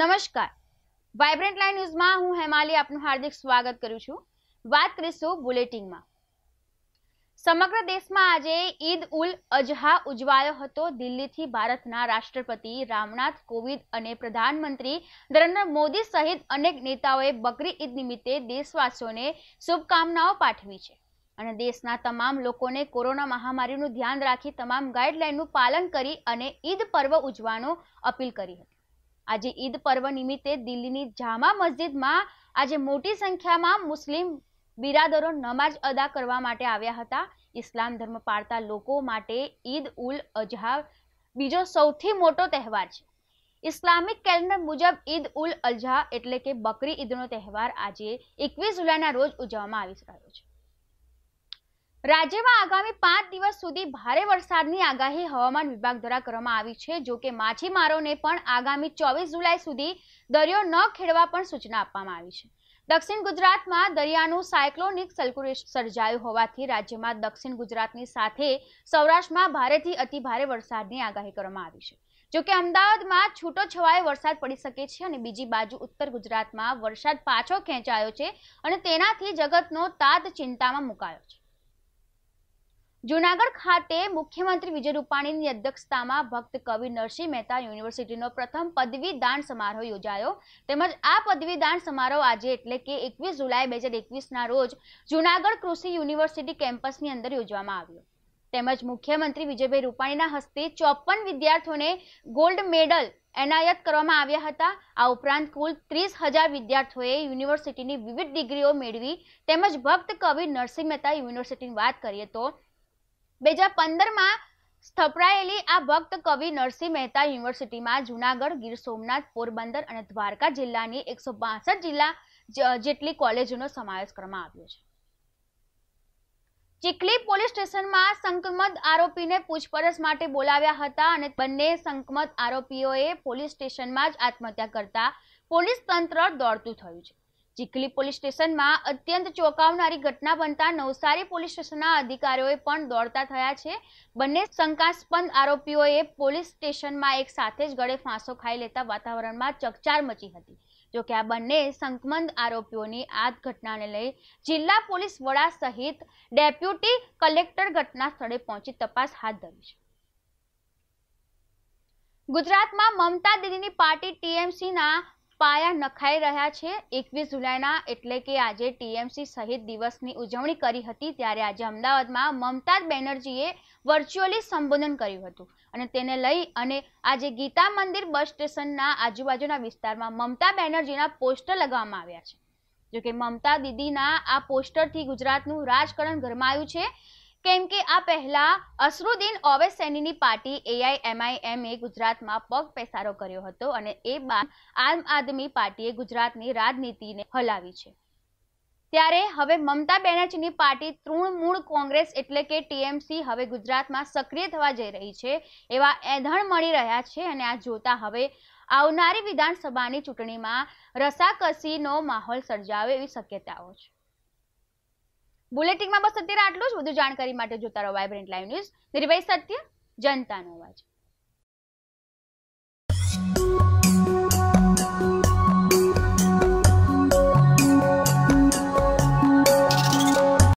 નમસ્કાર vibrant line ન્યૂઝમાં હું હેમાલી આપનું હાર્દિક સ્વાગત કરું છું વાત કરીશું બુલેટિનમાં સમગ્ર દેશમાં આજે ઈદ ઉલ અજહા ઉજવાયો હતો દિલ્હીથી ભારતના રાષ્ટ્રપતિ રામનાથ કોવિંદ અને પ્રધાનમંત્રી નરેન્દ્ર મોદી સહિત અનેક નેતાઓએ બકરી ઈદ નિમિત્તે દેશવાસીઓને શુભકામનાઓ પાઠવી છે અને દેશના તમામ લોકોને કોરોના મહામારીનું ધ્યાન રાખી તમામ ગાઈડલાઈનનું પાલન કરી અને ઈદ પર્વ ઉજવાનો અપીલ કરી હતી આજે ઈદ પર્વ નિમિત્તે દિલ્હીની જામા મસ્જિદમાં આજે મોટી સંખ્યામાં મુસ્લિમ બિરાદરો નમાજ અદા કરવા માટે આવ્યા હતા ઇસ્લામ ધર્મ પાળતા લોકો માટે ઈદ ઉલ અજહા બીજો સૌથી મોટો તહેવાર છે ઇસ્લામિક કેલેન્ડર મુજબ ઈદ ઉલ અજહા એટલે કે બકરી ઈદનો તહેવાર આજે એકવીસ જુલાઈના રોજ ઉજવવામાં આવી રહ્યો છે રાજ્યમાં આગામી પાંચ દિવસ સુધી ભારે વરસાદની આગાહી હવામાન વિભાગ દ્વારા કરવામાં આવી છે જો કે માછીમારોને પણ આગામી ચોવીસ જુલાઈ સુધી દરિયો ન ખેડવા પણ સૂચના આપવામાં આવી છે દક્ષિણ ગુજરાતમાં દરિયાનું સાયક્લોનિક સર્ક્યુલેશન સર્જાયું હોવાથી રાજ્યમાં દક્ષિણ ગુજરાતની સાથે સૌરાષ્ટ્રમાં ભારેથી અતિભારે વરસાદની આગાહી કરવામાં આવી છે જો કે અમદાવાદમાં છૂટો છવાયો વરસાદ પડી શકે છે અને બીજી બાજુ ઉત્તર ગુજરાતમાં વરસાદ પાછો ખેંચાયો છે અને તેનાથી જગતનો તાત ચિંતામાં મુકાયો છે જુનાગઢ ખાતે મુખ્યમંત્રી વિજય રૂપાણીની અધ્યક્ષતામાં ભક્ત કવિ નરસિંહ મહેતા યુનિવર્સિટીનો પ્રથમ પદવીદાન સમારોહ યોજાયો તેમજ આ પદવીદાન સમારોહ આજે એટલે કે એકવીસ જુલાઈ બે હજાર એકવીસના રોજ જુનાગઢ કૃષિ યુનિવર્સિટી કેમ્પસની અંદર યોજવામાં આવ્યો તેમજ મુખ્યમંત્રી વિજયભાઈ રૂપાણીના હસ્તે ચોપન વિદ્યાર્થીઓને ગોલ્ડ મેડલ એનાયત કરવામાં આવ્યા હતા આ ઉપરાંત કુલ ત્રીસ હજાર વિદ્યાર્થીઓએ યુનિવર્સિટીની વિવિધ ડિગ્રીઓ મેળવી તેમજ ભક્ત કવિ નરસિંહ મહેતા યુનિવર્સિટીની વાત કરીએ તો બે હજાર પંદરમાં સ્થપરાયેલી આ ભક્ત કવિ નરસિંહ મહેતા યુનિવર્સિટીમાં જુનાગઢ ગીર સોમનાથ પોરબંદર અને દ્વારકા જિલ્લાની એકસો બાસઠ જિલ્લા જેટલી કોલેજોનો સમાવેશ કરવામાં આવ્યો છે ચીખલી પોલીસ સ્ટેશનમાં સંકમત આરોપીને પૂછપરછ માટે બોલાવ્યા હતા અને બંને સંકમત આરોપીઓએ પોલીસ સ્ટેશનમાં જ આત્મહત્યા કરતા પોલીસ તંત્ર દોડતું થયું છે ચીખલી પોલીસ સ્ટેશનમાં અત્યંત ચોંકાવનારી ઘટના બનતા નવસારી પોલીસ સ્ટેશનના અધિકારીઓએ પણ દોડતા થયા છે બંને શંકાસ્પદ આરોપીઓએ પોલીસ સ્ટેશનમાં એક સાથે જ ગળે ફાંસો ખાઈ લેતા વાતાવરણમાં ચકચાર મચી હતી જોકે આ બંને સંકમંદ આરોપીઓની આ ઘટનાને લઈ જિલ્લા પોલીસ વડા સહિત ડેપ્યુટી કલેક્ટર ઘટના સ્થળે પહોંચી તપાસ હાથ ધરી છે ગુજરાતમાં મમતા દીદીની પાર્ટી ટીએમસીના પાયા નખાઈ રહ્યા છે એકવીસ જુલાઈના એટલે કે આજે ટીએમસી સહિત દિવસની ઉજવણી કરી હતી ત્યારે આજે અમદાવાદમાં મમતા બેનર્જીએ વર્ચ્યુઅલી સંબોધન કર્યું હતું અને તેને લઈ અને આજે ગીતા મંદિર બસ સ્ટેશનના આજુબાજુના વિસ્તારમાં મમતા બેનર્જીના પોસ્ટર લગાવવામાં આવ્યા છે જોકે મમતા દીદીના આ પોસ્ટરથી ગુજરાતનું રાજકારણ ગરમાયું છે કેમ કે આ પહેલા અસરુદ્દીન ઓવેસ સૈનીની પાર્ટી એઆઈએમઆઈએમએ ગુજરાતમાં પગ પેસારો કર્યો હતો અને એ બાદ આમ આદમી પાર્ટીએ ગુજરાતની રાજનીતિને હલાવી છે ત્યારે હવે મમતા બેનર્જીની પાર્ટી તૃણમૂળ કોંગ્રેસ એટલે કે ટીએમસી હવે ગુજરાતમાં સક્રિય થવા જઈ રહી છે એવા એંધણ મળી રહ્યા છે અને આ જોતા હવે આવનારી વિધાનસભાની ચૂંટણીમાં રસાકસીનો માહોલ સર્જાવે એવી શક્યતાઓ છે બુલેટિનમાં બસ અત્યારે આટલું જ વધુ જાણકારી માટે જોતા રહો વાઇબ્રન્ટ લાઈવ ન્યૂઝ નિર્ભય સત્ય જનતાનો અવાજ